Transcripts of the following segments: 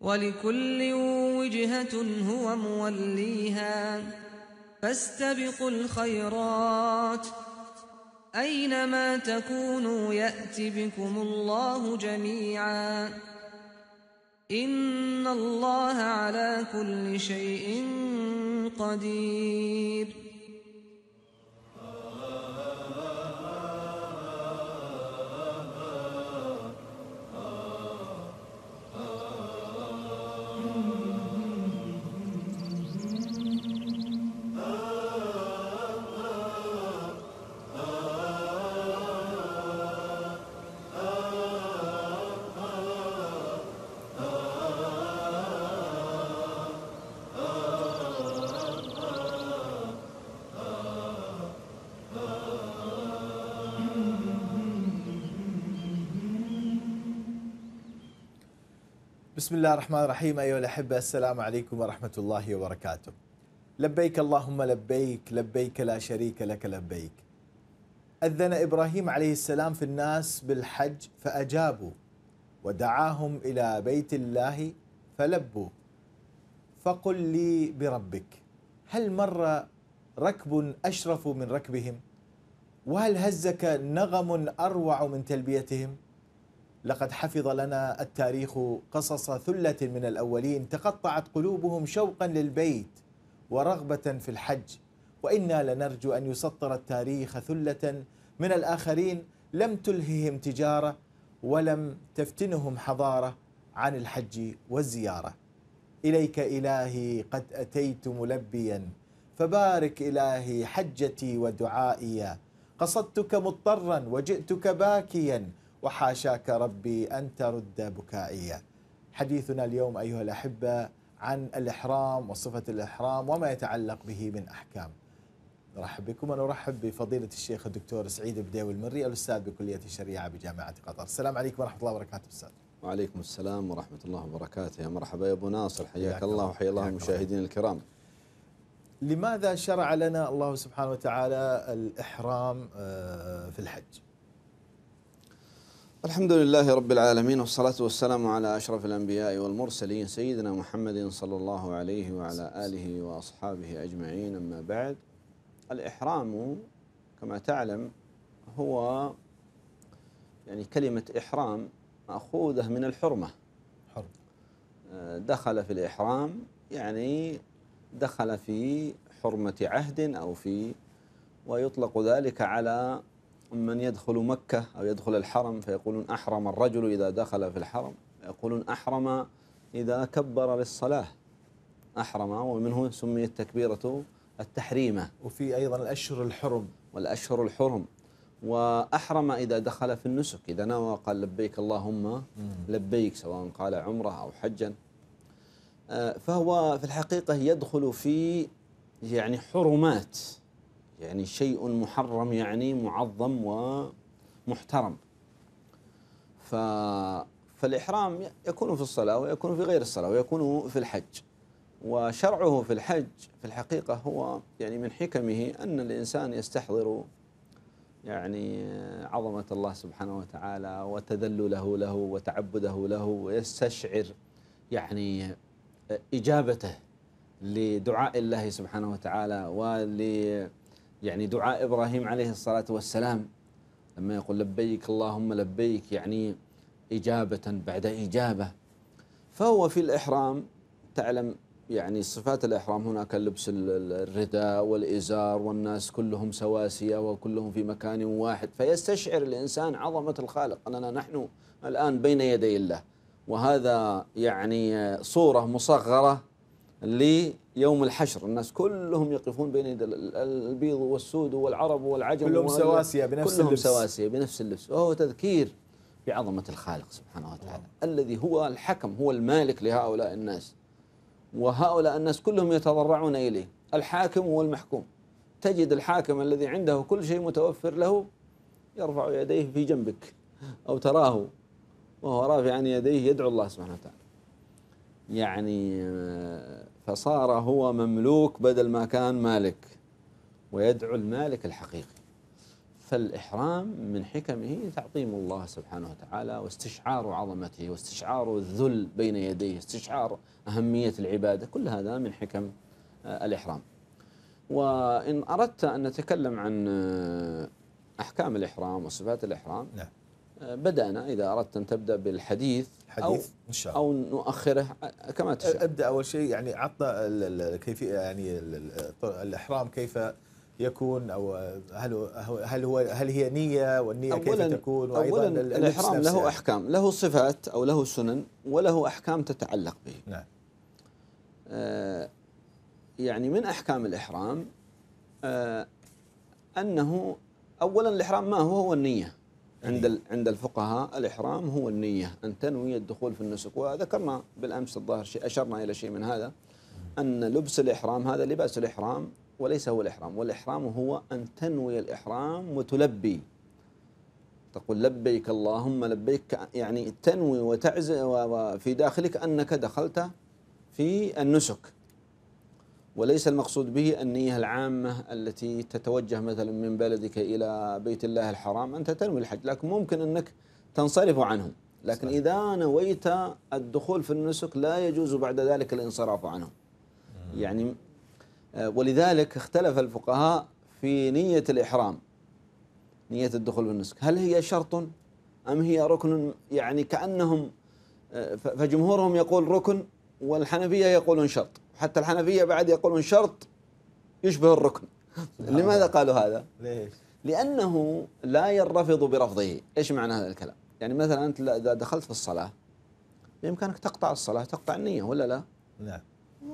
ولكل وجهة هو موليها فاستبقوا الخيرات أينما تكونوا يأت بكم الله جميعا إن الله على كل شيء قدير بسم الله الرحمن الرحيم أيها الأحبة السلام عليكم ورحمة الله وبركاته لبيك اللهم لبيك لبيك لا شريك لك لبيك أذن إبراهيم عليه السلام في الناس بالحج فأجابوا ودعاهم إلى بيت الله فلبوا فقل لي بربك هل مر ركب أشرف من ركبهم وهل هزك نغم أروع من تلبيتهم؟ لقد حفظ لنا التاريخ قصص ثلة من الأولين تقطعت قلوبهم شوقا للبيت ورغبة في الحج وإنا لنرجو أن يسطر التاريخ ثلة من الآخرين لم تلههم تجارة ولم تفتنهم حضارة عن الحج والزيارة إليك إلهي قد أتيت ملبيا فبارك إلهي حجتي ودعائي قصدتك مضطرا وجئتك باكيا وحاشاك ربي أن ترد بكائيا حديثنا اليوم أيها الأحبة عن الإحرام وصفة الإحرام وما يتعلق به من أحكام نرحب بكم ونرحب بفضيلة الشيخ الدكتور سعيد البداوي المري الأستاذ بكلية الشريعة بجامعة قطر السلام عليكم ورحمة الله وبركاته أستاذ وعليكم السلام ورحمة الله وبركاته يا مرحبا يا أبو ناصر حياك الله وحيا الله المشاهدين الكرام لماذا شرع لنا الله سبحانه وتعالى الإحرام آه، في الحج؟ الحمد لله رب العالمين والصلاة والسلام على أشرف الأنبياء والمرسلين سيدنا محمد صلى الله عليه وعلى آله وأصحابه أجمعين أما بعد الإحرام كما تعلم هو يعني كلمة إحرام مأخوذة من الحرمة حرم دخل في الإحرام يعني دخل في حرمة عهد أو في ويطلق ذلك على من يدخل مكة أو يدخل الحرم فيقولون أحرم الرجل إذا دخل في الحرم يقولون أحرم إذا كبر للصلاة أحرم ومنه سميت تكبيرة التحريمة وفي أيضا الأشهر الحرم والأشهر الحرم وأحرم إذا دخل في النسك إذا نوى قال لبيك اللهم لبيك سواء قال عمره أو حجا آه، فهو في الحقيقة يدخل في يعني حرمات يعني شيء محرم يعني معظم ومحترم ف فالإحرام يكون في الصلاة ويكون في غير الصلاة ويكون في الحج وشرعه في الحج في الحقيقة هو يعني من حكمه أن الإنسان يستحضر يعني عظمة الله سبحانه وتعالى وتذلله له وتعبده له ويستشعر يعني إجابته لدعاء الله سبحانه وتعالى ول يعني دعاء إبراهيم عليه الصلاة والسلام لما يقول لبيك اللهم لبيك يعني إجابة بعد إجابة فهو في الإحرام تعلم يعني صفات الإحرام هناك لبس الرداء والإزار والناس كلهم سواسية وكلهم في مكان واحد فيستشعر الإنسان عظمة الخالق أننا نحن الآن بين يدي الله وهذا يعني صورة مصغرة ليوم الحشر الناس كلهم يقفون بين يد البيض والسود والعرب والعجم كلهم سواسية بنفس كلهم اللبس كلهم سواسية بنفس اللبس وهو تذكير بعظمة الخالق سبحانه وتعالى أوه. الذي هو الحكم هو المالك لهؤلاء الناس وهؤلاء الناس كلهم يتضرعون إليه الحاكم هو المحكوم تجد الحاكم الذي عنده كل شيء متوفر له يرفع يديه في جنبك أو تراه وهو رافعا يديه يدعو الله سبحانه وتعالى يعني آه، فصار هو مملوك بدل ما كان مالك ويدعو المالك الحقيقي فالإحرام من حكمه تعظيم الله سبحانه وتعالى واستشعار عظمته واستشعار الذل بين يديه استشعار أهمية العبادة كل هذا من حكم آه، الإحرام وإن أردت أن نتكلم عن آه، أحكام الإحرام وصفات الإحرام نعم. بدأنا إذا أردت أن تبدأ بالحديث حديث أو إن شاء الله أو نؤخره كما تشاء أبدأ أول شيء يعني عطنا كيف يعني الإحرام كيف يكون او هل هل هو هل هي نيه والنيه كيف تكون وايضا أولاً الاحرام له احكام له صفات او له سنن وله احكام تتعلق به نعم آه يعني من احكام الاحرام آه انه اولا الاحرام ما هو هو النيه عند إيه. عند الفقهاء الإحرام هو النية أن تنوي الدخول في النسك وذكرنا بالأمس الظاهر شيء أشرنا إلى شيء من هذا أن لبس الإحرام هذا لباس الإحرام وليس هو الإحرام والإحرام هو أن تنوي الإحرام وتلبي تقول لبيك اللهم لبيك يعني تنوي وتعز وفي داخلك أنك دخلت في النسك وليس المقصود به النية العامة التي تتوجه مثلا من بلدك إلى بيت الله الحرام أنت تنوي الحج لكن ممكن أنك تنصرف عنه لكن صحيح. إذا نويت الدخول في النسك لا يجوز بعد ذلك الانصراف عنه يعني آه، ولذلك اختلف الفقهاء في نية الإحرام نية الدخول في النسك هل هي شرط أم هي ركن يعني كأنهم آه، فجمهورهم يقول ركن والحنفية يقولون شرط حتى الحنفية بعد يقولون شرط يشبه الركن لماذا قالوا هذا؟ ليش؟ لأنه لا يرفض برفضه إيش معنى هذا الكلام؟ يعني مثلا أنت إذا دخلت في الصلاة بإمكانك تقطع الصلاة تقطع النية ولا لا؟ نعم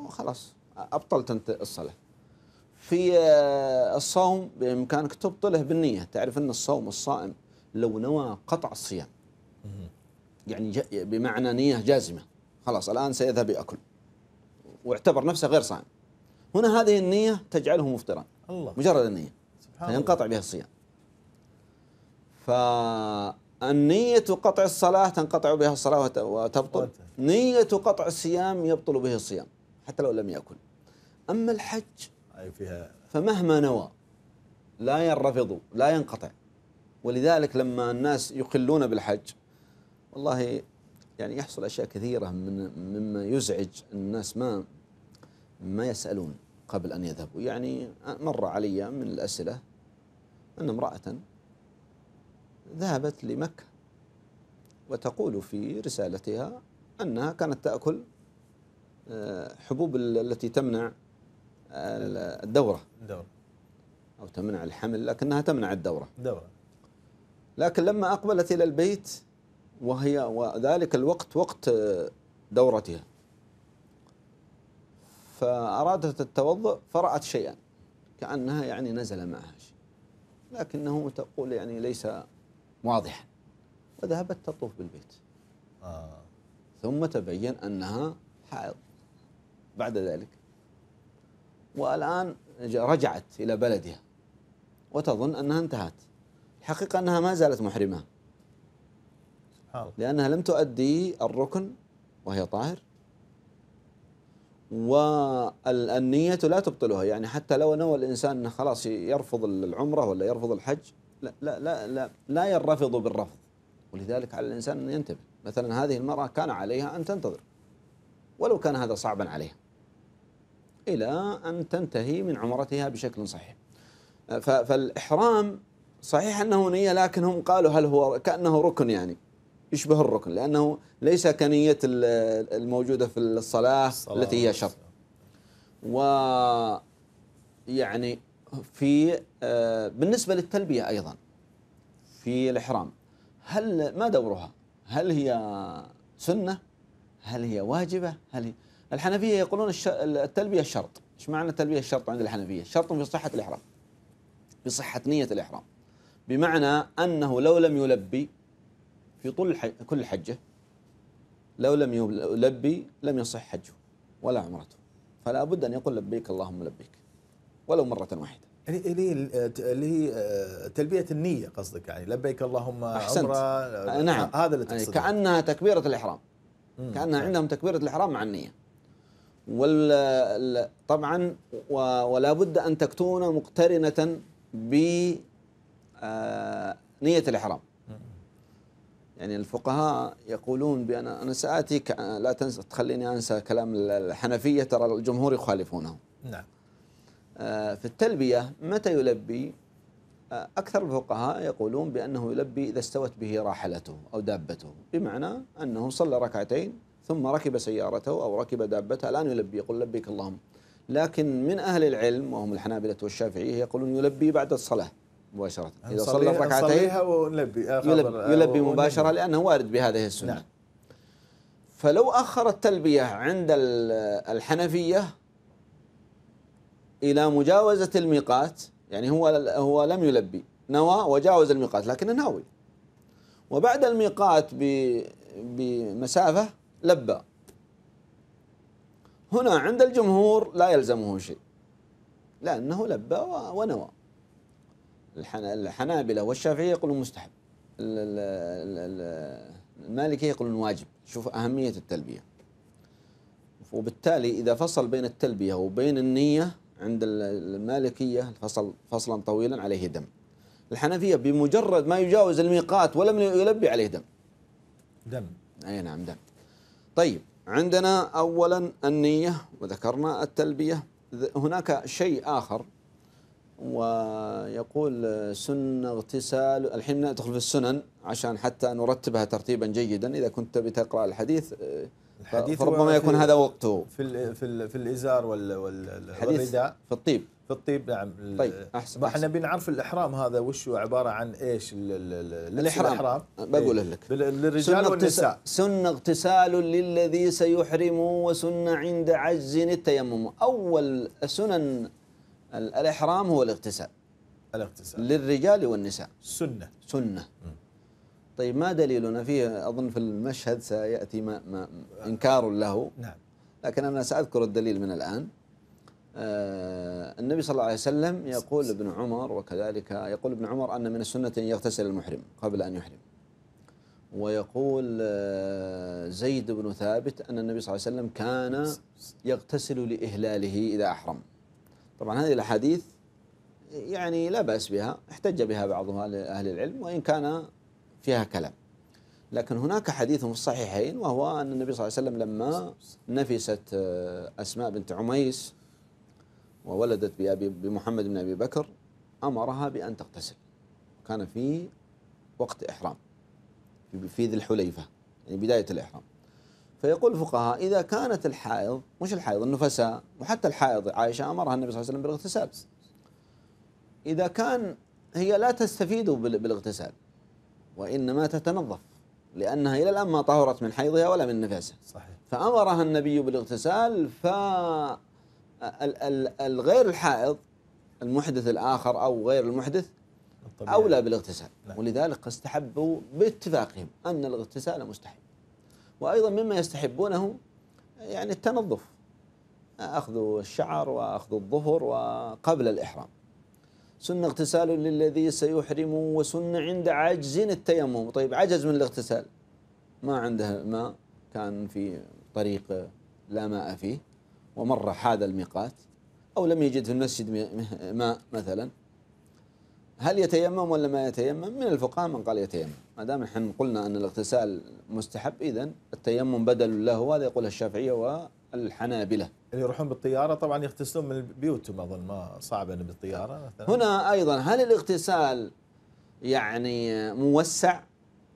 خلاص أبطلت أنت الصلاة في آه، الصوم بإمكانك تبطله بالنية تعرف أن الصوم الصائم لو نوى قطع الصيام يعني بمعنى نية جازمة خلاص الآن سيذهب يأكل واعتبر نفسه غير صائم هنا هذه النية تجعله مفطرا الله مجرد النية سبحان فينقطع بها الصيام فالنية قطع الصلاة تنقطع بها الصلاة وتبطل نية قطع الصيام يبطل به الصيام حتى لو لم يأكل أما الحج فمهما نوى لا ينرفض لا ينقطع ولذلك لما الناس يقلون بالحج والله يعني يحصل اشياء كثيره من مما يزعج الناس ما ما يسألون قبل أن يذهبوا يعني مر علي من الأسئلة أن امرأة ذهبت لمكة وتقول في رسالتها أنها كانت تأكل آه، حبوب التي تمنع آه، الدورة الدورة أو تمنع الحمل لكنها تمنع الدورة دورة لكن لما أقبلت إلى البيت وهي وذلك الوقت وقت آه، دورتها فأرادت التوضؤ فرأت شيئا كأنها يعني نزل معها شيء لكنه تقول يعني ليس واضحا وذهبت تطوف بالبيت آه. ثم تبين أنها حائض بعد ذلك والآن رجعت إلى بلدها وتظن أنها انتهت الحقيقة أنها ما زالت محرمة لأنها لم تؤدي الركن وهي طاهر والنية لا تبطلها يعني حتى لو نوى الإنسان أنه خلاص يرفض العمرة ولا يرفض الحج لا لا لا لا, لا يرفض بالرفض ولذلك على الإنسان أن ينتبه مثلا هذه المرأة كان عليها أن تنتظر ولو كان هذا صعبا عليها إلى أن تنتهي من عمرتها بشكل صحيح فالإحرام صحيح أنه نية لكن هم قالوا هل هو كأنه ركن يعني يشبه الركن لأنه ليس كنية الموجودة في الصلاة, الصلاة التي هي شرط ويعني في آه، بالنسبة للتلبية أيضا في الإحرام هل ما دورها هل هي سنة هل هي واجبة هل هي الحنفية يقولون التلبية شرط ايش معنى التلبية الشرط عند الحنفية شرط في صحة الإحرام في صحة نية الإحرام بمعنى أنه لو لم يلبي في طول كل حجة لو لم يلبي لم يصح حجه ولا عمرته فلا بد أن يقول لبيك اللهم لبيك ولو مرة واحدة يعني اللي هي آه، تلبية النية قصدك يعني لبيك اللهم أحسنت. عمرة آه، آه، نعم هذا اللي تقصده كأنها تكبيرة الإحرام كأنها نعم. عندهم تكبيرة الإحرام مع النية وال طبعا ولا بد أن تكون مقترنة ب نية الإحرام يعني الفقهاء يقولون بأن أنا سآتيك لا تنسى تخليني أنسى كلام الحنفية ترى الجمهور يخالفونه نعم آه، في التلبية متى يلبي آه، أكثر الفقهاء يقولون بأنه يلبي إذا استوت به راحلته أو دابته بمعنى أنه صلى ركعتين ثم ركب سيارته أو ركب دابته الآن يلبي يقول لبيك اللهم لكن من أهل العلم وهم الحنابلة والشافعية يقولون يلبي بعد الصلاة مباشرة إذا صلى ركعتين ونلبي يلبي, يلبي آه، مباشرة لأنه وارد بهذه السنة نعم. فلو أخر التلبية عند الحنفية إلى مجاوزة الميقات يعني هو هو لم يلبي نوى وجاوز الميقات لكنه ناوي وبعد الميقات بمسافة لبى هنا عند الجمهور لا يلزمه شيء لأنه لبى ونوى الحنابلة والشافعية يقولون مستحب المالكية يقولون واجب شوف أهمية التلبية وبالتالي إذا فصل بين التلبية وبين النية عند المالكية فصل فصلا طويلا عليه دم الحنفية بمجرد ما يجاوز الميقات ولم يلبي عليه دم دم أي نعم دم طيب عندنا أولا النية وذكرنا التلبية هناك شيء آخر ويقول سن اغتسال الحين ندخل في السنن عشان حتى نرتبها ترتيبا جيدا إذا كنت تبي تقرأ الحديث الحديث فربما يكون هذا وقته في الـ في الـ في الازار وال والرداء في الطيب في الطيب نعم طيب احسن احنا بنعرف الاحرام هذا وش عباره عن ايش الـ الـ الاحرام, الإحرام. بقول إيه. لك للرجال والنساء سن اغتسال للذي سيحرم وسن عند عجز التيمم اول سنن الإحرام هو الاغتسال الاغتسال للرجال والنساء سنة سنة مم. طيب ما دليلنا فيه أظن في المشهد سيأتي ما ما إنكار له نعم لكن أنا سأذكر الدليل من الآن آه النبي صلى الله عليه وسلم يقول ابن عمر وكذلك يقول ابن عمر أن من السنة أن يغتسل المحرم قبل أن يحرم ويقول آه، زيد بن ثابت أن النبي صلى الله عليه وسلم كان يغتسل لإهلاله إذا أحرم طبعا هذه الأحاديث يعني لا بأس بها احتج بها بعض أهل العلم وإن كان فيها كلام لكن هناك حديث في الصحيحين وهو أن النبي صلى الله عليه وسلم لما نفست آه، أسماء بنت عميس وولدت بأبي بمحمد بن أبي بكر أمرها بأن تغتسل كان في وقت إحرام في ذي الحليفة يعني بداية الإحرام فيقول الفقهاء إذا كانت الحائض مش الحائض النفساء وحتى الحائض عائشة أمرها النبي صلى الله عليه وسلم بالاغتسال إذا كان هي لا تستفيد بالاغتسال وإنما تتنظف لأنها إلى الآن ما طهرت من حيضها ولا من نفاسها صحيح فأمرها النبي بالاغتسال ف الغير الحائض المحدث الآخر أو غير المحدث أولى بالاغتسال نعم. ولذلك استحبوا باتفاقهم أن الاغتسال مستحب وأيضا مما يستحبونه يعني التنظف أخذ الشعر وأخذ الظهر وقبل الإحرام سن اغتسال للذي سيحرم وسن عند عجز التيمم طيب عجز من الاغتسال ما عنده ماء كان في طريق لا ماء فيه ومر هذا الميقات أو لم يجد في المسجد ماء مثلا هل يتيمم ولا ما يتيمم من الفقهاء من قال يتيمم ما دام احنا قلنا ان الاغتسال مستحب اذا التيمم بدل له هذا يقولها الشافعيه والحنابله. اللي يعني يروحون بالطياره طبعا يغتسلون من بيوتهم اظن ما صعب انه بالطياره مثلا. هنا ايضا هل الاغتسال يعني موسع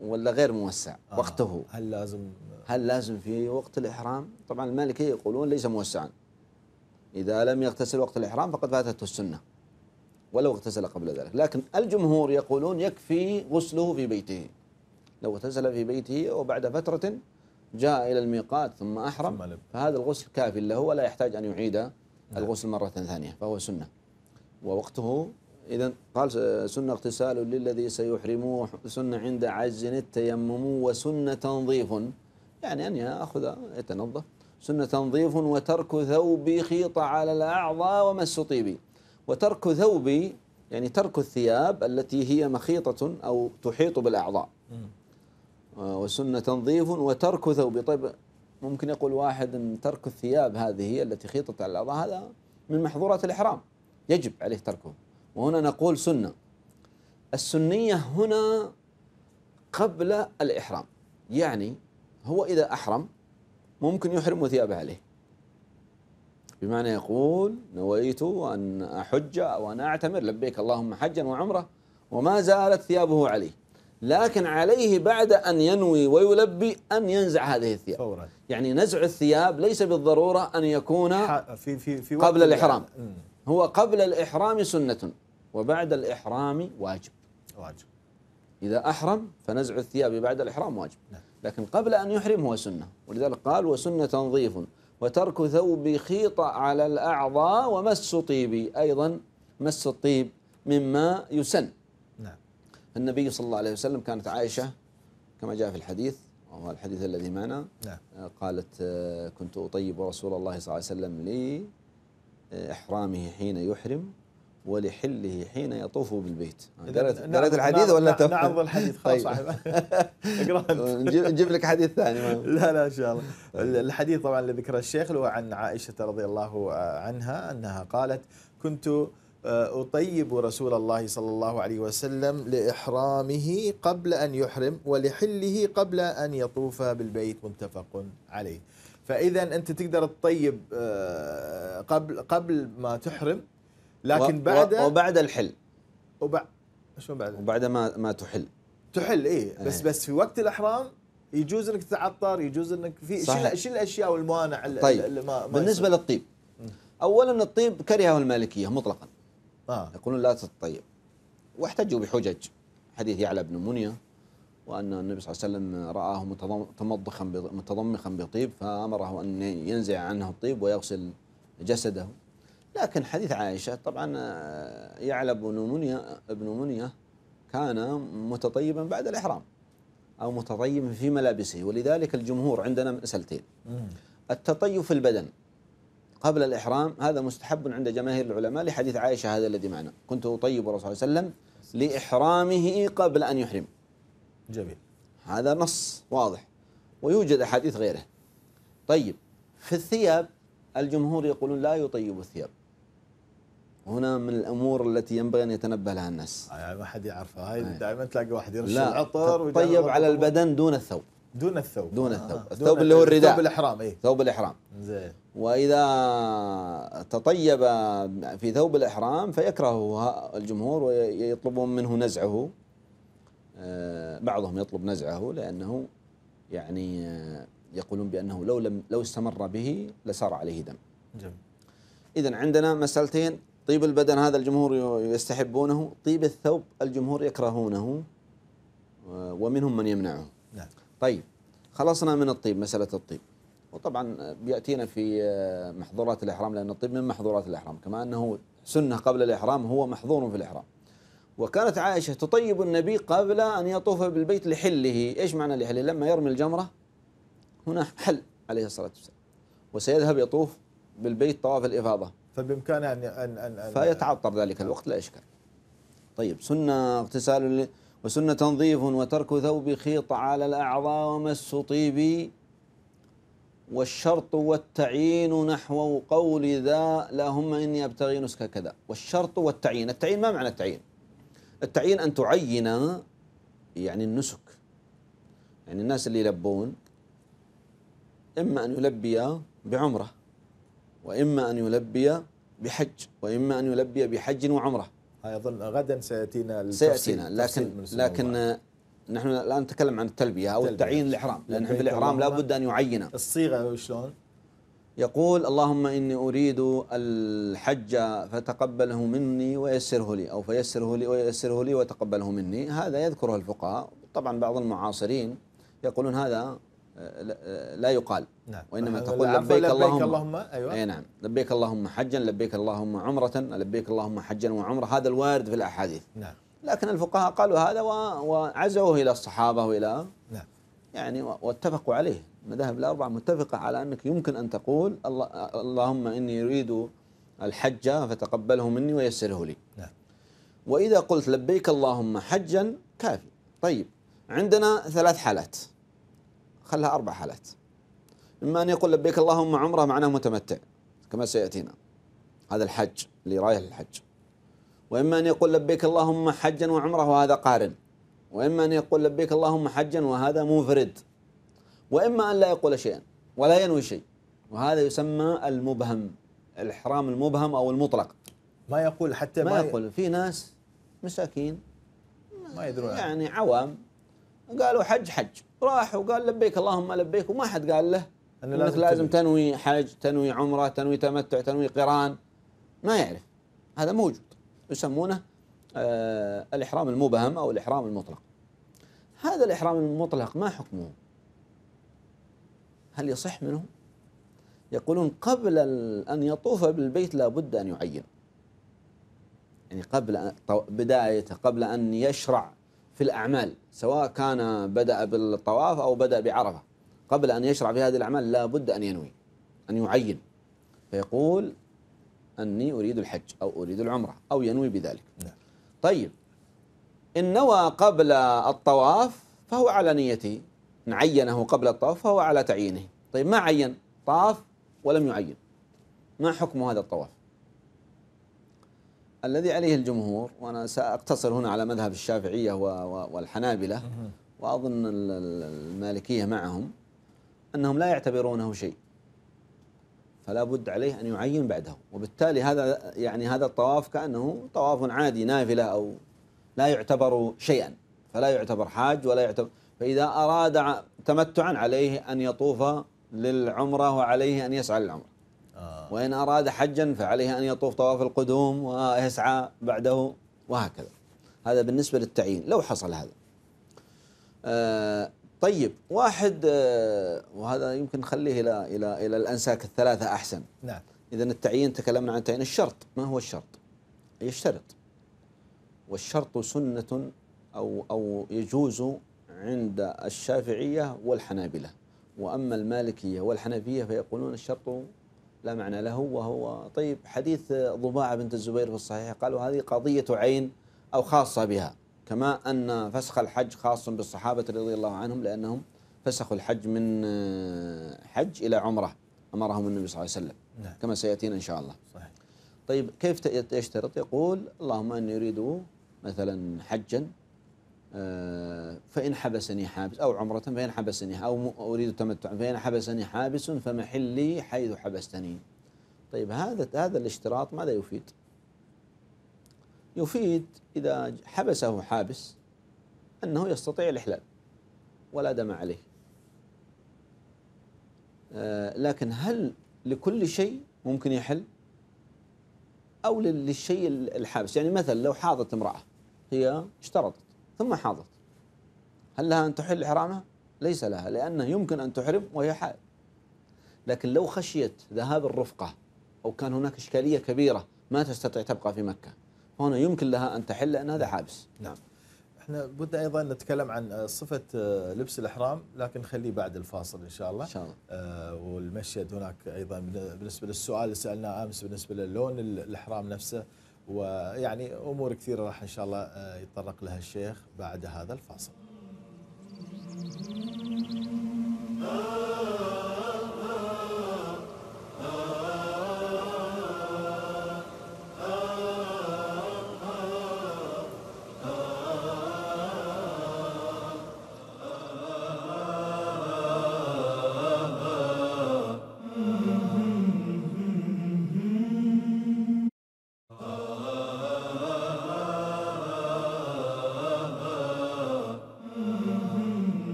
ولا غير موسع آه وقته؟ هل لازم هل لازم في وقت الاحرام؟ طبعا المالكيه يقولون ليس موسعا. اذا لم يغتسل وقت الاحرام فقد فاتته السنه. ولو اغتسل قبل ذلك لكن الجمهور يقولون يكفي غسله في بيته لو اغتسل في بيته وبعد فترة جاء إلى الميقات ثم أحرم ثم فهذا الغسل كاف له ولا يحتاج أن يعيد نعم. الغسل مرة ثانية فهو سنة ووقته إذا قال سنة اغتسال للذي سيحرمه سنة عند عجز التيمم وسنة تنظيف يعني أن يأخذ يتنظف سنة تنظيف وترك ثوبي خيط على الأعضاء ومس طيبي وترك ثوب يعني ترك الثياب التي هي مخيطة أو تحيط بالأعضاء آه، وسنة تنظيف وترك ثوب طيب ممكن يقول واحد أن ترك الثياب هذه التي خيطت على الأعضاء هذا من محظورات الإحرام يجب عليه تركه وهنا نقول سنة السنية هنا قبل الإحرام يعني هو إذا أحرم ممكن يحرم ثيابه عليه بمعنى يقول نويت أن أحج أو أن أعتمر لبيك اللهم حجا وعمرة وما زالت ثيابه عليه لكن عليه بعد أن ينوي ويلبي أن ينزع هذه الثياب فورا يعني نزع الثياب ليس بالضرورة أن يكون في في في قبل الإحرام هو قبل الإحرام سنة وبعد الإحرام واجب واجب إذا أحرم فنزع الثياب بعد الإحرام واجب نعم. لكن قبل أن يحرم هو سنة ولذلك قال وسنة تنظيف وترك ثوبي خيط على الأعضاء ومس طيبي أيضا مس الطيب مما يسن نعم النبي صلى الله عليه وسلم كانت عائشة كما جاء في الحديث وهو الحديث الذي معنا نعم. قالت كنت أطيب رسول الله صلى الله عليه وسلم لإحرامه آه، حين يحرم ولحله حين يطوف بالبيت قرأت الحديث ولا انت نعرض الحديث خلاص صاحب طيب. نجيب لك حديث ثاني لا لا ان شاء الله طيب. الحديث طبعا اللي ذكره الشيخ هو عن عائشه رضي الله آه، عنها انها قالت كنت آه، أطيب رسول الله صلى الله عليه وسلم لإحرامه قبل أن يحرم ولحله قبل أن يطوف بالبيت متفق عليه فإذا أنت تقدر تطيب آه، قبل قبل ما تحرم لكن و بعد وبعد الحل وبعد شو بعد وبعد ما ما تحل تحل اي إيه. بس بس في وقت الاحرام يجوز انك تتعطر يجوز انك في صحيح. شو الاشياء والموانع اللي طيب اللي ما, ما بالنسبه يصير. للطيب اولا الطيب كرهه المالكيه مطلقا آه. يقولون لا تتطيب واحتجوا بحجج حديث يعلى بن منيه وان النبي صلى الله عليه وسلم راه متضمخا متضمخا بطيب فامره ان ينزع عنه الطيب ويغسل جسده لكن حديث عائشة طبعا آه، يعلى بن منية ابن منية كان متطيبا بعد الإحرام أو متطيبا في ملابسه ولذلك الجمهور عندنا مسألتين التطيب في البدن قبل الإحرام هذا مستحب عند جماهير العلماء لحديث عائشة هذا الذي معنا كنت أطيب الله صلى الله عليه وسلم لإحرامه قبل أن يحرم جميل هذا نص واضح ويوجد أحاديث غيره طيب في الثياب الجمهور يقولون لا يطيب الثياب هنا من الامور التي ينبغي ان يتنبه لها الناس يعني ما حد يعرفها هاي يعني دائما تلاقي واحد يرش لا العطر طيب على البدن دون الثوب دون الثوب دون الثوب آه. الثوب اللي هو الرداء ثوب الاحرام اي ثوب الاحرام زين واذا تطيب في ثوب الاحرام فيكرهه الجمهور ويطلبون منه نزعه آه، بعضهم يطلب نزعه لانه يعني آه، يقولون بانه لو لم لو استمر به لسار عليه دم. جميل. اذا عندنا مسالتين طيب البدن هذا الجمهور يستحبونه طيب الثوب الجمهور يكرهونه ومنهم من يمنعه نعم. طيب خلصنا من الطيب مسألة الطيب وطبعا بيأتينا في آه، محظورات الإحرام لأن الطيب من محظورات الإحرام كما أنه سنة قبل الإحرام هو محظور في الإحرام وكانت عائشة تطيب النبي قبل أن يطوف بالبيت لحله إيش معنى لحله لما يرمي الجمرة هنا حل عليه الصلاة والسلام وسيذهب يطوف بالبيت طواف الإفاضة فبامكانه ان ان ان فيتعطر ذلك الوقت لا اشكال. طيب سنه اغتسال وسنه تنظيف وترك ثوب خيط على الاعضاء ومس طيب والشرط والتعيين نحو قول ذا اللهم اني ابتغي نسك كذا والشرط والتعيين التعيين ما معنى التعيين التعيين ان تعين يعني النسك يعني الناس اللي يلبون اما ان يلبي بعمره وإما أن يلبي بحج وإما أن يلبي بحج وعمرة أظن غدا سيأتينا سيأتينا لكن لكن نحن الآن نتكلم عن التلبية أو التعيين الإحرام لأن في الإحرام لابد أن يعين الصيغة شلون؟ يقول اللهم إني أريد الحج فتقبله مني ويسره لي أو فيسره لي ويسره لي وتقبله مني هذا يذكره الفقهاء طبعا بعض المعاصرين يقولون هذا آه، آه، لا يقال نعم. وانما آه، تقول لبيك, لبيك اللهم, اللهم أيوة. اي نعم لبيك اللهم حجا لبيك اللهم عمره لبيك اللهم حجا وعمره هذا الوارد في الاحاديث نعم لكن الفقهاء قالوا هذا وعزوه الى الصحابه والى نعم يعني واتفقوا عليه المذاهب الاربعه متفقه على انك يمكن ان تقول اللهم اني اريد الحج فتقبله مني ويسره لي نعم واذا قلت لبيك اللهم حجا كافي طيب عندنا ثلاث حالات خلها أربع حالات إما أن يقول لبيك اللهم عمرة معناه متمتع كما سيأتينا هذا الحج اللي رايح للحج وإما أن يقول لبيك اللهم حجا وعمرة وهذا قارن وإما أن يقول لبيك اللهم حجا وهذا منفرد وإما أن لا يقول شيئا ولا ينوي شيء وهذا يسمى المبهم الإحرام المبهم أو المطلق ما يقول حتى ما, ما يقول في ناس مساكين ما يدرون يعني عوام قالوا حج حج راح وقال لبيك اللهم لبيك وما حد قال له أنك لازم, لازم تنوي حج تنوي عمرة تنوي تمتع تنوي قران ما يعرف هذا موجود يسمونه آه الإحرام المبهم أو الإحرام المطلق هذا الإحرام المطلق ما حكمه هل يصح منه يقولون قبل أن يطوف بالبيت لابد أن يعين يعني قبل بدايته قبل أن يشرع في الأعمال سواء كان بدأ بالطواف أو بدأ بعرفة قبل أن يشرع في هذه الأعمال لا بد أن ينوي أن يعين فيقول أني أريد الحج أو أريد العمرة أو ينوي بذلك نعم. طيب إن نوى قبل الطواف فهو على نيته إن عينه قبل الطواف فهو على تعيينه طيب ما عين طاف ولم يعين ما حكم هذا الطواف الذي عليه الجمهور وأنا سأقتصر هنا على مذهب الشافعية والحنابلة وأظن المالكية معهم أنهم لا يعتبرونه شيء فلا بد عليه أن يعين بعده وبالتالي هذا يعني هذا الطواف كأنه طواف عادي نافلة أو لا يعتبر شيئا فلا يعتبر حاج ولا يعتبر فإذا أراد تمتعا عليه أن يطوف للعمرة وعليه أن يسعى للعمرة وإن أراد حجا فعليه أن يطوف طواف القدوم ويسعى بعده وهكذا هذا بالنسبة للتعيين لو حصل هذا آه طيب واحد آه وهذا يمكن نخليه إلى, إلى, إلى الأنساك الثلاثة أحسن نعم إذا التعيين تكلمنا عن تعيين الشرط ما هو الشرط يشترط والشرط سنة أو, أو يجوز عند الشافعية والحنابلة وأما المالكية والحنفية فيقولون الشرط لا معنى له وهو طيب حديث ضباعة بنت الزبير في الصحيح قالوا هذه قضية عين أو خاصة بها كما أن فسخ الحج خاص بالصحابة رضي الله عنهم لأنهم فسخوا الحج من آه، حج إلى عمرة أمرهم النبي صلى الله عليه وسلم نعم. كما سيأتينا إن شاء الله صحيح. طيب كيف يشترط يقول اللهم أني أريد مثلا حجا فإن حبسني حابس أو عمرة فإن حبسني أو أريد تمتعا فإن حبسني حابس فمحلي حيث حبستني طيب هذا هذا الاشتراط ماذا يفيد؟ يفيد إذا حبسه حابس أنه يستطيع الإحلال ولا دم عليه آه، لكن هل لكل شيء ممكن يحل أو للشيء الحابس يعني مثلا لو حاضت امرأة هي اشترطت ثم حاضت هل لها أن تحل إحرامها؟ ليس لها لأنه يمكن أن تحرم وهي حائض لكن لو خشيت ذهاب الرفقة أو كان هناك إشكالية كبيرة ما تستطيع تبقى في مكة هنا يمكن لها أن تحل لأن هذا حابس نعم احنا بدنا ايضا نتكلم عن صفه آه، لبس الاحرام لكن خليه بعد الفاصل ان شاء الله ان شاء الله آه والمشهد هناك ايضا بالنسبه للسؤال اللي سالناه امس بالنسبه للون الاحرام نفسه ويعني امور كثيره راح ان شاء الله آه، يتطرق لها الشيخ بعد هذا الفاصل.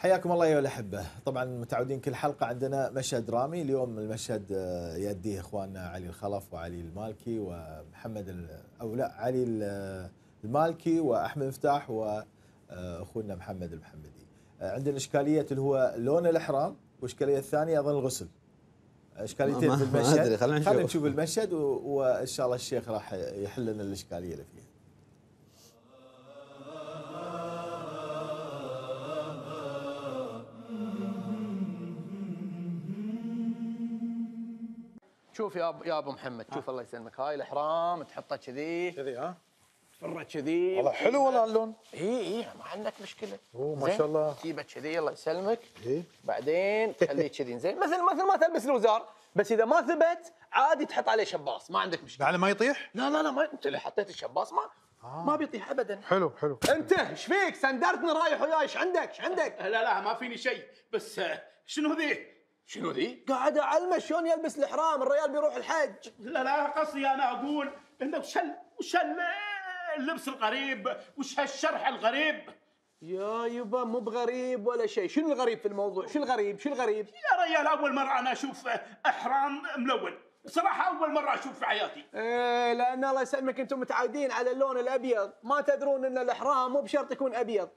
حياكم الله ايها الاحبه، طبعا متعودين كل حلقه عندنا مشهد درامي، اليوم المشهد آه، يأديه اخواننا علي الخلف وعلي المالكي ومحمد او لا علي آه، المالكي واحمد مفتاح واخونا آه، محمد المحمدي. عندنا اشكاليه اللي هو لون الاحرام واشكاليه الثانيه اظن الغسل. اشكاليتين في المشهد خلينا نشوف المشهد وان شاء الله الشيخ راح يحل لنا الاشكاليه اللي فيها. شوف يا يا ابو محمد شوف آه. الله يسلمك هاي الاحرام تحطه كذي كذي ها تفره كذي والله حلو والله اللون اي اي ما عندك مشكله اوه ما شاء الله تجيبه كذي الله يسلمك اي بعدين تخليه كذي زين مثل مثل ما تلبس الوزار بس اذا ما ثبت عادي تحط عليه شباص ما عندك مشكله على ما يطيح؟ لا لا لا ما انت اللي حطيت الشباص ما آه. ما بيطيح ابدا حلو حلو انت ايش فيك سندرتني رايح وياي ايش عندك ايش عندك؟ لا لا ما فيني شيء بس آه، شنو ذي؟ شنو ذي؟ قاعد اعلمه شلون يلبس الحرام الريال بيروح الحج لا لا قصدي انا اقول انه وش وش اللبس الغريب وش هالشرح الغريب يا يبا مو بغريب ولا شيء شنو الغريب في الموضوع شنو الغريب شنو الغريب يا ريال اول مره انا اشوف احرام ملون صراحة أول مرة أشوف في حياتي. إيه لأن الله يسلمك أنتم متعودين على اللون الأبيض، ما تدرون أن الإحرام مو بشرط يكون أبيض.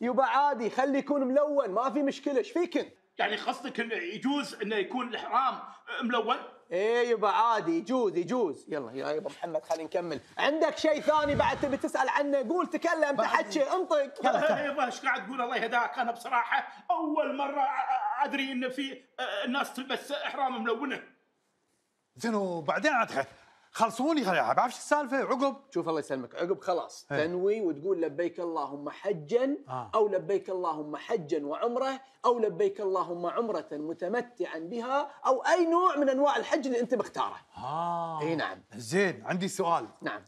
يبا عادي خلي يكون ملون ما في مشكلة، إيش فيكن؟ يعني قصدك انه يجوز انه يكون الحرام ملون؟ ايه يبا عادي يجوز يجوز يلا يا يبا محمد خلينا نكمل عندك شيء ثاني بعد تبي تسال عنه قول تكلم تحكي انطق يلا يبا ايش قاعد تقول الله يهداك انا بصراحه اول مره ادري ان في الناس تلبس احرام ملونه زين وبعدين عاد خلصوني خلاص ما بعرف السالفه عقب شوف الله يسلمك عقب خلاص هي. إيه. تنوي وتقول لبيك اللهم حجا آه. او لبيك اللهم حجا وعمره او لبيك اللهم عمره متمتعا بها او اي نوع من انواع الحج اللي انت مختاره. اه اي نعم. زين عندي سؤال. نعم.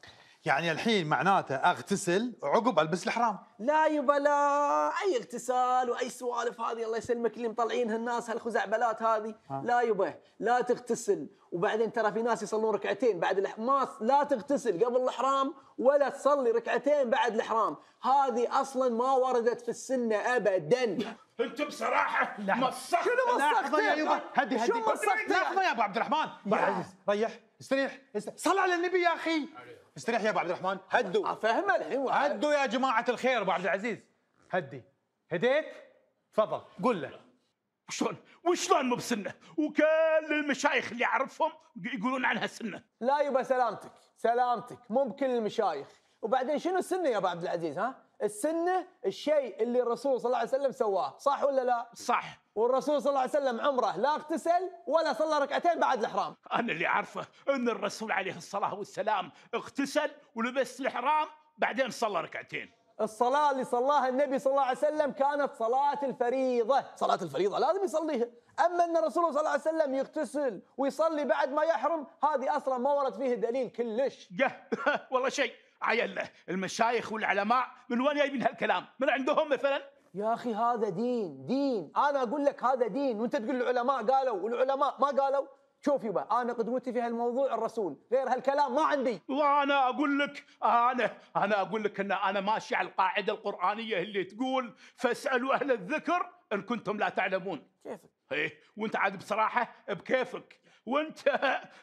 يعني الحين معناته اغتسل وعقب البس الحرام لا يبا لا اي اغتسال واي سوالف هذه الله يسلمك اللي مطلعين هالناس هالخزعبلات هذه ها. آه. لا يبا لا تغتسل وبعدين ترى في ناس يصلون ركعتين بعد الحماس لا تغتسل قبل الاحرام ولا تصلي ركعتين بعد الاحرام هذه اصلا ما وردت في السنه ابدا انت بصراحه مسخت لحظه يا يبا هدي هدي شو لحظه يا ابو عبد الرحمن ريح استريح صل على النبي يا اخي استريح يا ابو عبد الرحمن هدوا افهمه الحين هدوا يا جماعه الخير ابو عبد العزيز هدي هديت تفضل قول له شلون وشلون مو بسنه وكل المشايخ اللي اعرفهم يقولون عنها سنه لا يبا سلامتك سلامتك مو بكل المشايخ وبعدين شنو السنه يا ابو عبد العزيز ها السنه الشيء اللي الرسول صلى الله عليه وسلم سواه صح ولا لا صح والرسول صلى الله عليه وسلم عمره لا اغتسل ولا صلى ركعتين بعد الإحرام أنا اللي اعرفه أن الرسول عليه الصلاة والسلام اغتسل ولبس الإحرام بعدين صلى ركعتين الصلاة اللي صلاها النبي صلى الله عليه وسلم كانت صلاة الفريضة صلاة الفريضة لازم يصليها أما أن الرسول صلى الله عليه وسلم يغتسل ويصلي بعد ما يحرم هذه أصلا ما ورد فيه دليل كلش والله شيء عيل المشايخ والعلماء من وين جايبين هالكلام من عندهم مثلا يا اخي هذا دين دين انا اقول لك هذا دين وانت تقول العلماء قالوا والعلماء ما قالوا شوف يبا انا قدوتي في هالموضوع الرسول غير هالكلام ما عندي وانا اقول لك انا انا اقول لك ان انا ماشي على القاعده القرانيه اللي تقول فاسالوا اهل الذكر ان كنتم لا تعلمون كيفك ايه وانت عاد بصراحه بكيفك وانت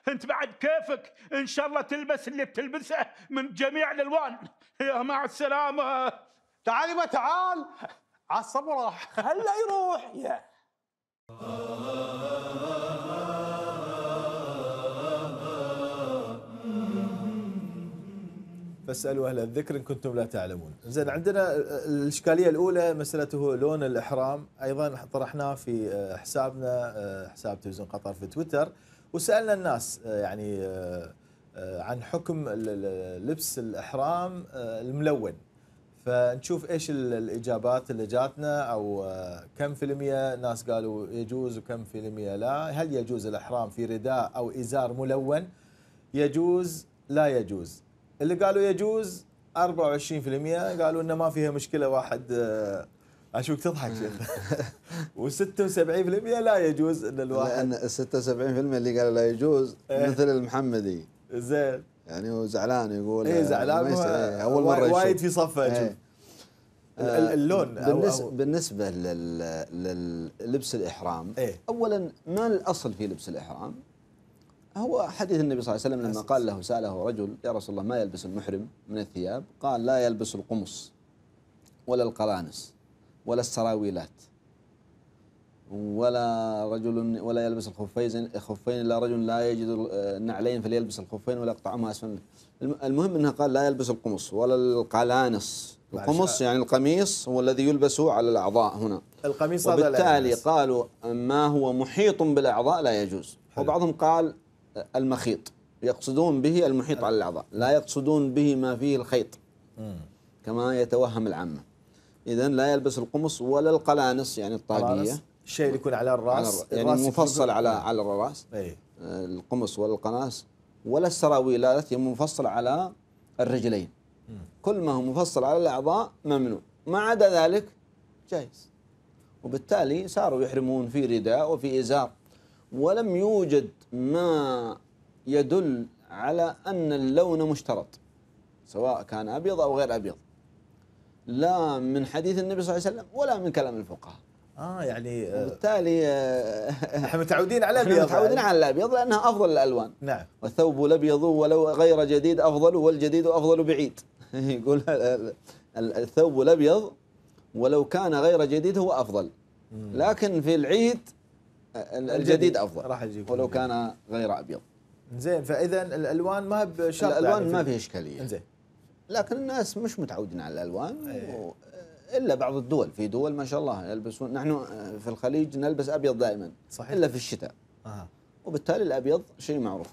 انت بعد كيفك ان شاء الله تلبس اللي بتلبسه من جميع الالوان يا مع السلامه تعال يبا تعال عصب وراح هلا يروح يا فاسالوا اهل الذكر ان كنتم لا تعلمون. زين عندنا الاشكاليه الاولى مساله هو لون الاحرام ايضا طرحناه في آه، حسابنا آه، حساب تلفزيون قطر في تويتر وسالنا الناس آه، يعني عن حكم لبس الاحرام الملون فنشوف ايش الاجابات اللي جاتنا او آه، كم في المية ناس قالوا يجوز وكم في المية لا هل يجوز الاحرام في رداء او ازار ملون يجوز لا يجوز اللي قالوا يجوز 24% قالوا انه ما فيها مشكله واحد آه، اشوفك تضحك شيخ و76% لا يجوز ان الواحد لان 76% اللي قالوا لا يجوز إيه. مثل المحمدي زين يعني هو زعلان يقول اي آه، زعلان ايه اول مره يشوف وايد في صفه ايه آه، اللون بالنسبه, أو بالنسبة للبس الاحرام ايه اولا ما الاصل في لبس الاحرام هو حديث النبي صلى الله عليه وسلم لما قال له ساله رجل يا رسول الله ما يلبس المحرم من الثياب قال لا يلبس القمص ولا القلانس ولا السراويلات ولا رجل ولا يلبس الخفين خفين الا رجل لا يجد النعلين آه، فليلبس الخفين ولا يقطعهما اسفل المهم انها قال لا يلبس القمص ولا القلانص القمص يعني القميص هو الذي يلبس على الاعضاء هنا القميص هذا وبالتالي قالوا ما هو محيط بالاعضاء لا يجوز وبعضهم قال آه، المخيط يقصدون به المحيط على الاعضاء لا يقصدون به ما فيه الخيط كما يتوهم العامه اذا لا يلبس القمص ولا القلانص يعني الطاقيه الشيء اللي يكون على الراس على يعني مفصل على على الراس أي. آه، القمص والقناص ولا السراويل لا مفصل على الرجلين م. كل ما هو مفصل على الاعضاء ممنوع ما عدا ذلك جائز وبالتالي صاروا يحرمون في رداء وفي ازار ولم يوجد ما يدل على ان اللون مشترط سواء كان ابيض او غير ابيض لا من حديث النبي صلى الله عليه وسلم ولا من كلام الفقهاء اه يعني آه، وبالتالي آه، احنا متعودين على الابيض متعودين يعني. على الابيض لانها افضل الالوان نعم والثوب الابيض ولو غير جديد افضل والجديد افضل بعيد يقول الثوب الابيض ولو كان غير جديد هو افضل لكن في العيد آه، الجديد افضل راح يجيب ولو كان غير ابيض زين فاذا الالوان ما بشرط الالوان يعني ما في اشكاليه زين لكن الناس مش متعودين على الالوان إيه. الا بعض الدول في دول ما شاء الله يلبسون نحن آه، في الخليج نلبس ابيض دائما صحيح الا في الشتاء آه. وبالتالي الابيض شيء معروف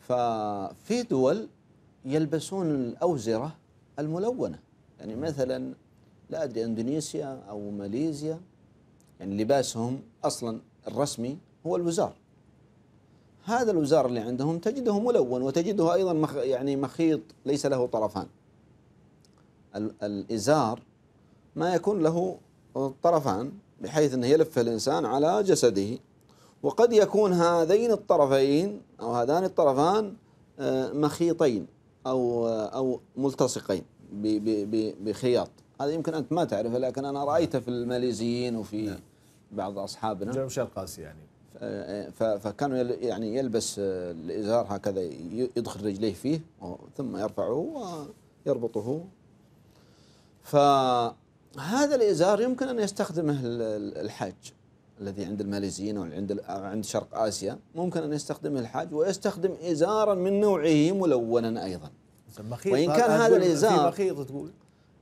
ففي دول يلبسون الاوزره الملونه يعني مثلا لا ادري اندونيسيا او ماليزيا يعني لباسهم اصلا الرسمي هو الوزار هذا الوزار اللي عندهم تجده ملون وتجده ايضا مخ يعني مخيط ليس له طرفان الازار ما يكون له طرفان بحيث أنه يلفه الإنسان على جسده وقد يكون هذين الطرفين أو هذان الطرفان آه، مخيطين أو آه، أو ملتصقين بخياط هذا يمكن أنت ما تعرفه لكن أنا رأيته في الماليزيين وفي نعم. بعض أصحابنا جنوب شرق آسيا يعني فكانوا يعني يلبس آه، الازار هكذا يدخل رجليه فيه ثم يرفعه ويربطه ف هذا الازار يمكن ان يستخدمه الحاج الذي عند الماليزيين او عند عند شرق اسيا ممكن ان يستخدمه الحاج ويستخدم ازارا من نوعه ملونا ايضا وان كان هذا الازار مخيط تقول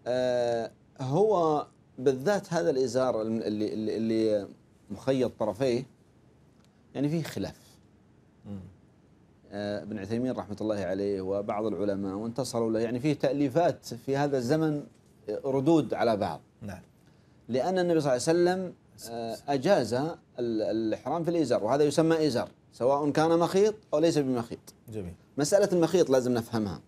آه هو بالذات هذا الازار اللي اللي, اللي مخيط طرفيه يعني فيه خلاف آه، ابن عثيمين رحمه الله عليه وبعض العلماء وانتصروا له يعني فيه تاليفات في هذا الزمن ردود على بعض نعم لأن النبي صلى الله عليه وسلم آه، أجاز الإحرام في الإزار وهذا يسمى إزار سواء كان مخيط أو ليس بمخيط جميل مسألة المخيط لازم نفهمها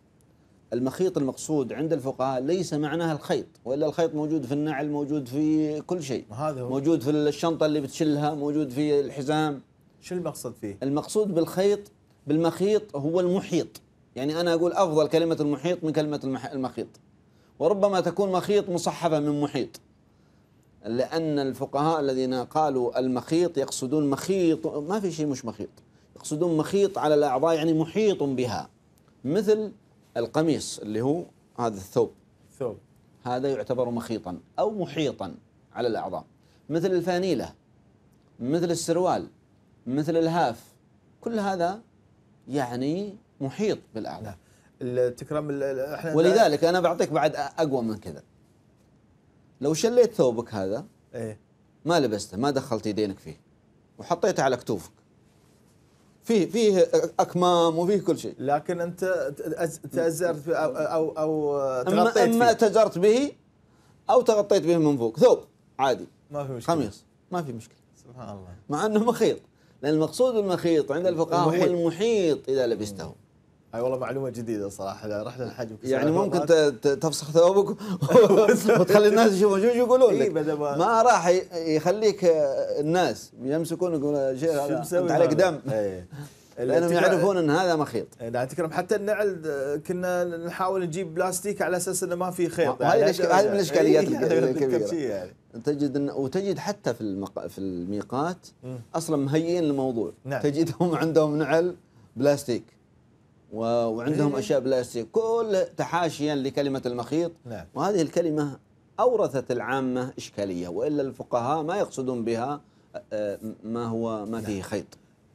المخيط المقصود عند الفقهاء ليس معناها الخيط والا الخيط موجود في النعل موجود في كل شيء هذا هو موجود في الشنطه اللي بتشلها موجود في الحزام شو المقصود فيه المقصود بالخيط بالمخيط هو المحيط يعني انا اقول افضل كلمه المحيط من كلمه المخيط وربما تكون مخيط مصحفة من محيط لأن الفقهاء الذين قالوا المخيط يقصدون مخيط ما في شيء مش مخيط يقصدون مخيط على الأعضاء يعني محيط بها مثل القميص اللي هو هذا الثوب ثوب هذا يعتبر مخيطا أو محيطا على الأعضاء مثل الفانيلة مثل السروال مثل الهاف كل هذا يعني محيط بالأعضاء تكرم احنا ولذلك انا بعطيك بعد اقوى من كذا لو شليت ثوبك هذا ايه ما لبسته ما دخلت يدينك فيه وحطيته على كتوفك فيه فيه اكمام وفيه كل شيء لكن انت تازرت او او, أو تغطيت اما, أما تجرت به او تغطيت به من فوق ثوب عادي ما في مشكله قميص ما في مشكله سبحان الله مع انه مخيط لان المقصود بالمخيط عند الفقهاء هو المحيط اذا لبسته هاي والله معلومه جديده صراحه اذا رحت للحج يعني ممكن تفسخ ثوبك وتخلي الناس يشوفون شو يقولون لك ما راح يخليك آه، الناس يمسكون يقولون شيخ هذا عليك دم لانهم يعرفون ان هذا مخيط لا تكرم حتى النعل آه، كنا نحاول نجيب بلاستيك على اساس انه ما في خيط هذه من الاشكاليات الكبيره يعني. تجد إن وتجد حتى في المق... في الميقات اصلا مهيئين الموضوع نعم. تجدهم عندهم نعل بلاستيك وعندهم إيه. اشياء بلاستيك كل تحاشيا لكلمه المخيط نعم. وهذه الكلمه اورثت العامه اشكاليه والا الفقهاء ما يقصدون بها ما هو ما فيه نعم. خيط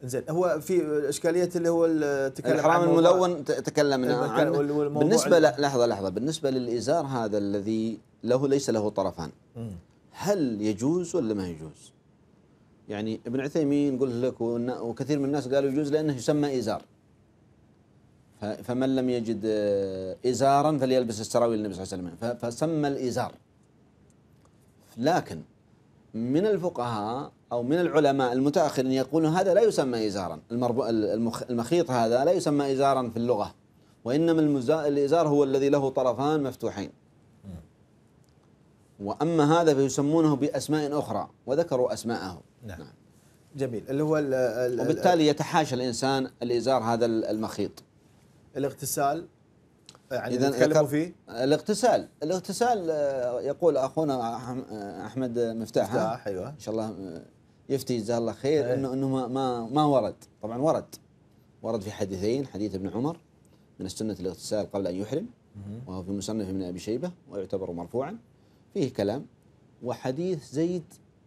زين هو في اشكاليه اللي هو الحرام الملون تكلمنا عنه بالنسبه لحظه لحظه بالنسبه للازار هذا الذي له ليس له طرفان هل يجوز ولا ما يجوز؟ يعني ابن عثيمين قلت لك وكثير من الناس قالوا يجوز لانه يسمى ازار فمن لم يجد آه، إزارا فليلبس السراويل النبي صلى الله عليه وسلم فسمى الإزار لكن من الفقهاء أو من العلماء المتأخرين يقولون هذا لا يسمى إزارا المخيط هذا لا يسمى إزارا في اللغة وإنما الإزار هو الذي له طرفان مفتوحين وأما هذا فيسمونه بأسماء أخرى وذكروا أسماءه نعم. نعم. جميل اللي هو وبالتالي يتحاشى الإنسان الإزار هذا المخيط الاغتسال يعني اذا تكلموا فيه الاغتسال الاغتسال آه، يقول اخونا احمد مفتاح مفتاح ايوه ان شاء الله آه، يفتي جزاه الله خير أيه. انه انه ما, ما ما ورد طبعا ورد ورد في حديثين حديث ابن عمر من السنه الاغتسال قبل ان يحرم وهو في مصنف ابن ابي شيبه ويعتبر مرفوعا فيه كلام وحديث زيد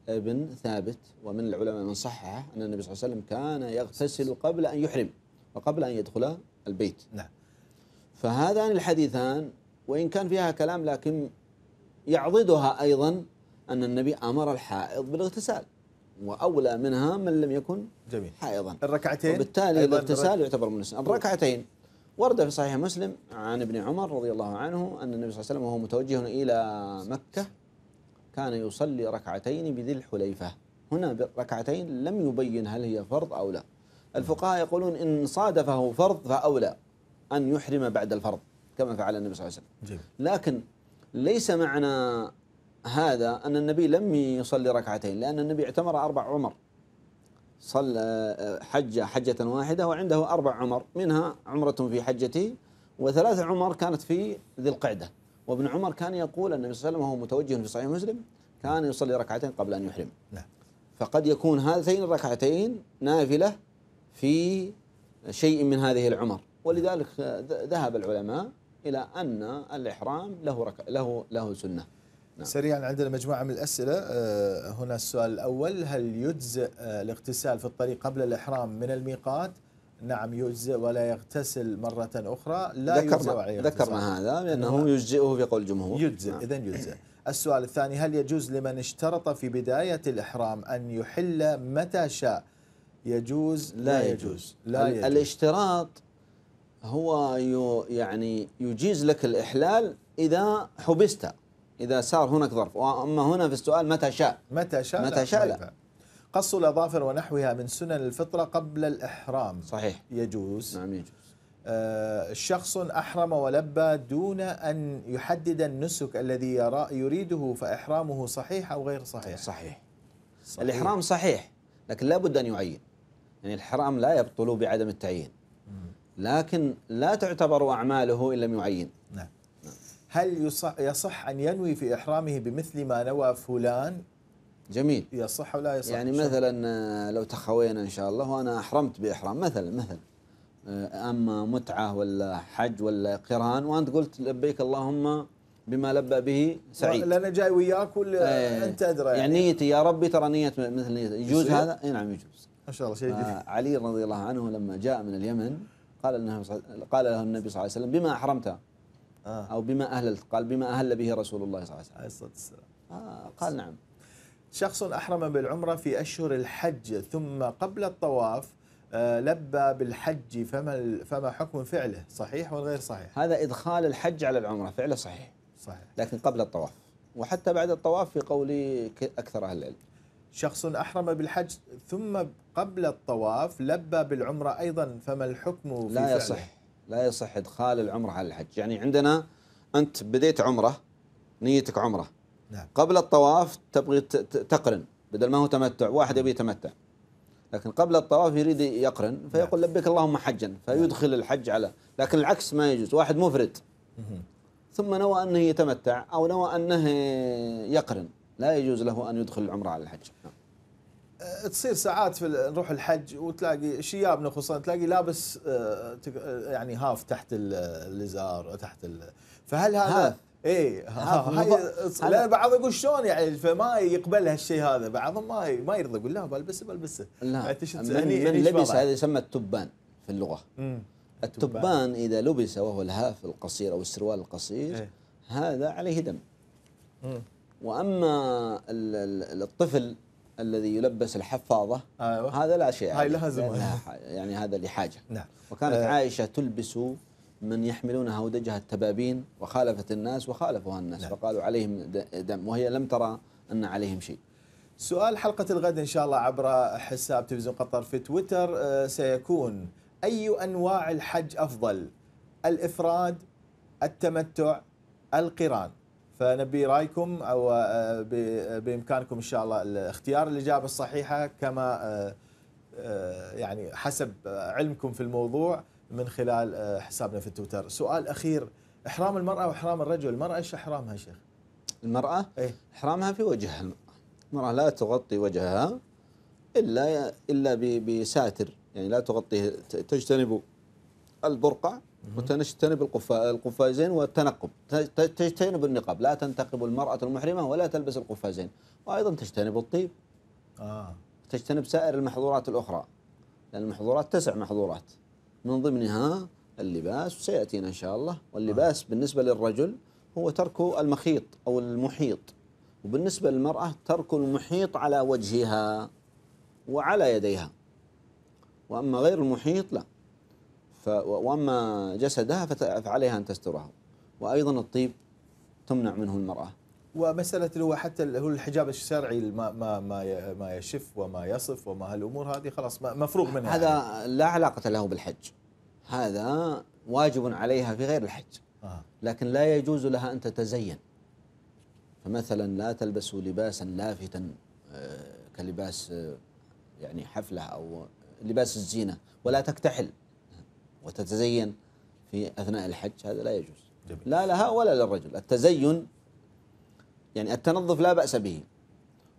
بن ثابت ومن العلماء من صححه ان النبي صلى الله عليه وسلم كان يغتسل قبل ان يحرم وقبل ان يدخل البيت نعم فهذان الحديثان وإن كان فيها كلام لكن يعضدها أيضا أن النبي أمر الحائض بالاغتسال وأولى منها من لم يكن جميل حائضا الركعتين وبالتالي الاغتسال يعتبر من السنة الركعتين ورد في صحيح مسلم عن ابن عمر رضي الله عنه أن النبي صلى الله عليه وسلم وهو متوجه إلى مكة كان يصلي ركعتين بذي الحليفة هنا ركعتين لم يبين هل هي فرض أو لا الفقهاء يقولون إن صادفه فرض فأولى أن يحرم بعد الفرض كما فعل النبي صلى الله عليه وسلم جميل. لكن ليس معنى هذا أن النبي لم يصلي ركعتين لأن النبي اعتمر أربع عمر صلى آه، حج حجة واحدة وعنده أربع عمر منها عمرة في حجته وثلاث عمر كانت في ذي القعدة وابن عمر كان يقول أن النبي صلى الله عليه وسلم وهو متوجه في صحيح مسلم كان يصلي ركعتين قبل أن يحرم نعم. فقد يكون هاتين الركعتين نافلة في شيء من هذه العمر ولذلك ذهب العلماء الى ان الاحرام له رك... له له سنه نعم. سريعا عندنا مجموعه من الاسئله آه، هنا السؤال الاول هل يجزئ آه، الاغتسال في الطريق قبل الاحرام من الميقات نعم يجزئ ولا يغتسل مرة أخرى لا ذكرنا يجزئ ذكرنا هذا لأنه نعم. يجزئه في قول الجمهور يجزئ نعم. إذا يجزئ السؤال الثاني هل يجوز لمن اشترط في بداية الإحرام أن يحل متى شاء يجوز لا, لا يجوز لا يجوز الاشتراط هو يعني يجيز لك الإحلال إذا حبست إذا صار هناك ظرف وأما هنا في السؤال متى شاء متى شاء متى شاء لا, طيب. قص الأظافر ونحوها من سنن الفطرة قبل الإحرام صحيح يجوز نعم يجوز آه، شخص أحرم ولبى دون أن يحدد النسك الذي يرى يريده فإحرامه صحيح أو غير صحيح صحيح, صحيح. الإحرام صحيح لكن لا بد أن يعين يعني الحرام لا يبطل بعدم التعيين لكن لا تعتبر أعماله إن لم يعين نعم هل يصح, يصح أن ينوي في إحرامه بمثل ما نوى فلان جميل يصح ولا يصح يعني مثلا آه، لو تخوينا إن شاء الله وأنا أحرمت بإحرام مثلا مثلا آه، أما متعة ولا حج ولا قران وأنت قلت لبيك اللهم بما لبى به سعيد لأنا جاي وياك ولا إيه. أنت أدرى يعني, يعني نيتي يا ربي ترى نية مثل نية يجوز هذا؟ أي نعم يجوز ما شاء الله شيء جديد علي رضي الله عنه لما جاء من اليمن قال انه قال له النبي صلى الله عليه وسلم بما احرمت آه. او بما اهللت قال بما اهل به رسول الله صلى الله عليه وسلم عليه الصلاه والسلام آه، قال نعم شخص احرم بالعمره في اشهر الحج ثم قبل الطواف آه، لبى بالحج فما فما حكم فعله صحيح ولا غير صحيح؟ هذا ادخال الحج على العمره فعله صحيح صحيح لكن قبل الطواف وحتى بعد الطواف في قول اكثر اهل العلم شخص أحرم بالحج ثم قبل الطواف لبى بالعمرة أيضا فما الحكم في لا يصح لا يصح إدخال العمرة على الحج يعني عندنا أنت بديت عمرة نيتك عمرة نعم. قبل الطواف تبغي تقرن بدل ما هو تمتع واحد يبي يتمتع لكن قبل الطواف يريد يقرن فيقول نعم. لبيك اللهم حجا فيدخل الحج على لكن العكس ما يجوز واحد مفرد ثم نوى انه يتمتع او نوى انه يقرن لا يجوز له أن يدخل العمرة على الحج نعم. أه، تصير ساعات في نروح الحج وتلاقي شيابنا خصوصا تلاقي لابس أه، يعني هاف تحت الازار تحت ال... فهل هذا هاف. إيه، اي لان بعض يقول شلون يعني فما يقبل هالشيء هذا بعضهم ما ما يرضى يقول لا بلبسه بلبسه لا نعم. يعني من, من لبس هذا يسمى التبان في اللغه التبان, التبان اذا لبس وهو الهاف القصير او السروال القصير ايه. هذا عليه دم مم. واما الطفل الذي يلبس الحفاضه أيوة. هذا لا شيء هاي لها زمان يعني هذا لحاجه نعم وكانت أه عائشه تلبس من يحملون هودجها التبابين وخالفت الناس وخالفوها الناس نعم. فقالوا عليهم دم وهي لم ترى ان عليهم شيء سؤال حلقه الغد ان شاء الله عبر حساب تلفزيون قطر في تويتر آه، سيكون اي انواع الحج افضل الافراد التمتع القران فنبي رايكم او آه، بامكانكم ان شاء الله اختيار الاجابه الصحيحه كما آه، آه، يعني حسب علمكم في الموضوع من خلال حسابنا في تويتر سؤال اخير احرام المراه واحرام الرجل المراه ايش احرامها شيخ المراه ايه؟ احرامها في وجهها المراه المراه لا تغطي وجهها الا الا بساتر يعني لا تغطي تجتنب البرقع وتجتنب القفازين والتنقب تجتنب النقاب لا تنتقب المرأة المحرمة ولا تلبس القفازين وأيضا تجتنب الطيب آه. تجتنب سائر المحظورات الأخرى لأن المحظورات تسع محظورات من ضمنها اللباس وسيأتينا إن شاء الله واللباس آه. بالنسبة للرجل هو ترك المخيط أو المحيط وبالنسبة للمرأة ترك المحيط على وجهها وعلى يديها وأما غير المحيط لا وأما جسدها فعليها أن تستره وأيضا الطيب تمنع منه المرأة ومسألة اللي هو حتى هو الحجاب الشرعي ما ما ما ما يشف وما يصف وما هالامور هذه خلاص مفروغ منها يعني. هذا يعني. لا علاقة له بالحج هذا واجب عليها في غير الحج آه. لكن لا يجوز لها أن تتزين فمثلا لا تلبس لباسا لافتا آه، كلباس آه، يعني حفلة أو لباس الزينة ولا تكتحل وتتزين في أثناء الحج هذا لا يجوز جميل. لا لها ولا للرجل التزين يعني التنظف لا بأس به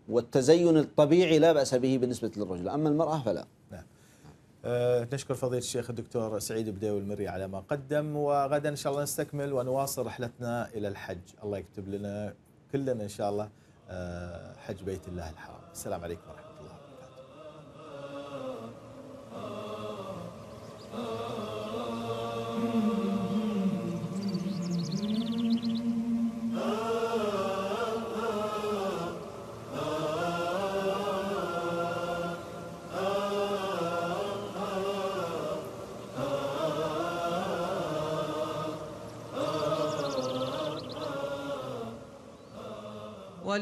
والتزين الطبيعي لا بأس به بالنسبة للرجل أما المرأة فلا نعم. آه، نشكر فضيلة الشيخ الدكتور سعيد بديوي المري على ما قدم وغدا إن شاء الله نستكمل ونواصل رحلتنا إلى الحج الله يكتب لنا كلنا إن شاء الله آه، حج بيت الله الحرام السلام عليكم ورحمة الله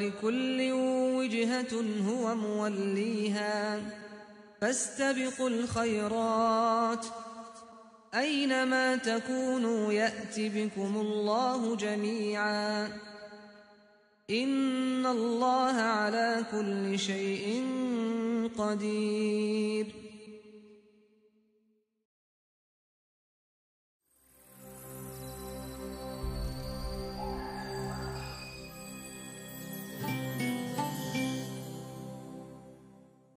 ولكل وجهة هو موليها فاستبقوا الخيرات أينما تكونوا يأت بكم الله جميعا إن الله على كل شيء قدير